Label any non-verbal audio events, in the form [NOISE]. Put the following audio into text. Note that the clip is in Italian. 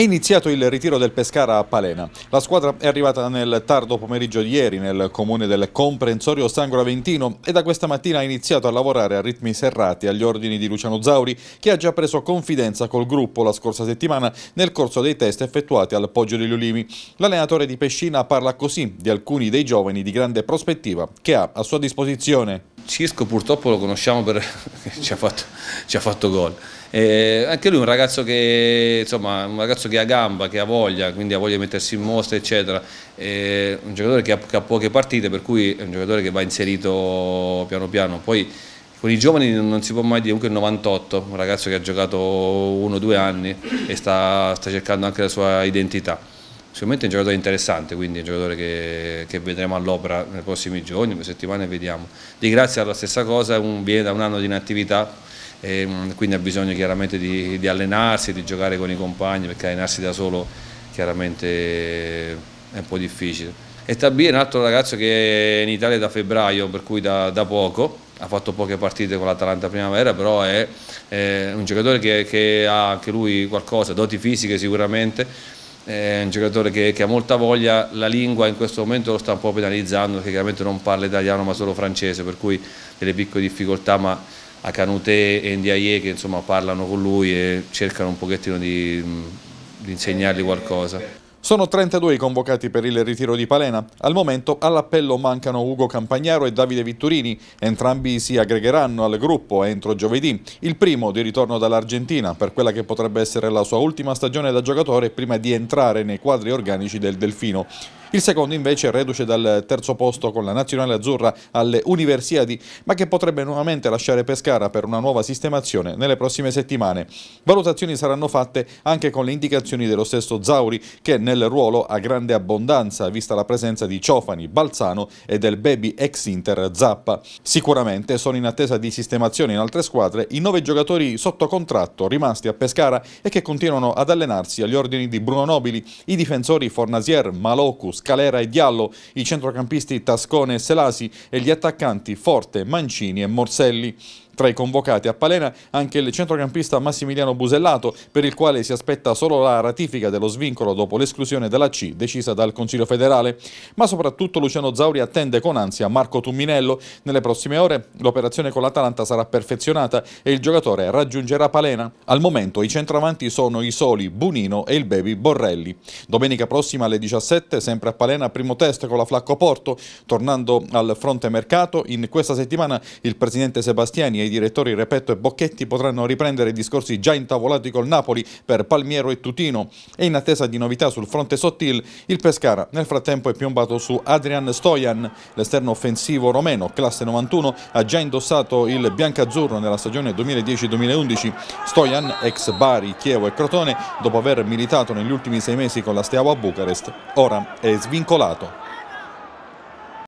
È iniziato il ritiro del Pescara a Palena. La squadra è arrivata nel tardo pomeriggio di ieri nel comune del comprensorio Sangro-Aventino e da questa mattina ha iniziato a lavorare a ritmi serrati agli ordini di Luciano Zauri che ha già preso confidenza col gruppo la scorsa settimana nel corso dei test effettuati al Poggio degli Ulimi. L'allenatore di Pescina parla così di alcuni dei giovani di grande prospettiva che ha a sua disposizione. Circo purtroppo lo conosciamo perché [LAUGHS] ci ha fatto, fatto gol. anche lui è un ragazzo che insomma, un ragazzo che ha gamba, che ha voglia, quindi ha voglia di mettersi in mostra, eccetera. È un giocatore che ha, che ha, poche partite, per cui è un giocatore che va inserito piano piano. Poi con i giovani non si può mai dire, comunque il 98, un ragazzo che ha giocato uno o due anni e sta, sta cercando anche la sua identità. Sicuramente è un giocatore interessante, quindi è un giocatore che, che vedremo all'opera nei prossimi giorni, nelle settimane, vediamo. Di Grazia la stessa cosa, un, viene da un anno di inattività, e, ehm, quindi ha bisogno chiaramente di, di, allenarsi, di giocare con i compagni, perché allenarsi da solo chiaramente è un po' difficile. E Tabì è un altro ragazzo che è in Italia da febbraio, per cui da, da poco, ha fatto poche partite con l'Atalanta Primavera, però è, è un giocatore che, che ha anche lui qualcosa, doti fisiche sicuramente, è un giocatore che, che, ha molta voglia, la lingua in questo momento lo sta un po' penalizzando perché chiaramente non parla italiano ma solo francese, per cui delle piccole difficoltà ma a Canute e Ndiaye che insomma parlano con lui e cercano un pochettino di, di insegnargli eh, qualcosa. Sono 32 i convocati per il ritiro di Palena. Al momento all'appello mancano Ugo Campagnaro e Davide Vitturini. Entrambi si aggregheranno al gruppo entro giovedì. Il primo di ritorno dall'Argentina per quella che potrebbe essere la sua ultima stagione da giocatore prima di entrare nei quadri organici del Delfino. Il secondo invece reduce dal terzo posto con la nazionale azzurra alle Universiadi, ma che potrebbe nuovamente lasciare Pescara per una nuova sistemazione nelle prossime settimane. Valutazioni saranno fatte anche con le indicazioni dello stesso Zauri, che nel ruolo ha grande abbondanza, vista la presenza di Ciofani, Balzano e del baby ex Inter Zappa. Sicuramente sono in attesa di sistemazione in altre squadre i nove giocatori sotto contratto rimasti a Pescara e che continuano ad allenarsi agli ordini di Bruno Nobili, i difensori Fornasier, Malocus, Scalera e Diallo, i centrocampisti Tascone e Selasi e gli attaccanti Forte, Mancini e Morselli. Tra i convocati a Palena anche il centrocampista Massimiliano Busellato, per il quale si aspetta solo la ratifica dello svincolo dopo l'esclusione della C decisa dal Consiglio federale. Ma soprattutto Luciano Zauri attende con ansia Marco Tumminello. Nelle prossime ore l'operazione con l'Atalanta sarà perfezionata e il giocatore raggiungerà Palena. Al momento i centravanti sono i soli Bunino e il baby Borrelli. Domenica prossima alle 17, sempre a Palena, primo test con la Flacco Porto. Tornando al fronte mercato, in questa settimana il presidente Sebastiani e i direttori Repetto e Bocchetti potranno riprendere i discorsi già intavolati col Napoli per Palmiero e Tutino e in attesa di novità sul fronte sottil il Pescara nel frattempo è piombato su Adrian Stojan, l'esterno offensivo romeno classe 91 ha già indossato il biancazzurro nella stagione 2010-2011. Stojan, ex Bari, Chievo e Crotone, dopo aver militato negli ultimi sei mesi con la Steaua Bucarest, ora è svincolato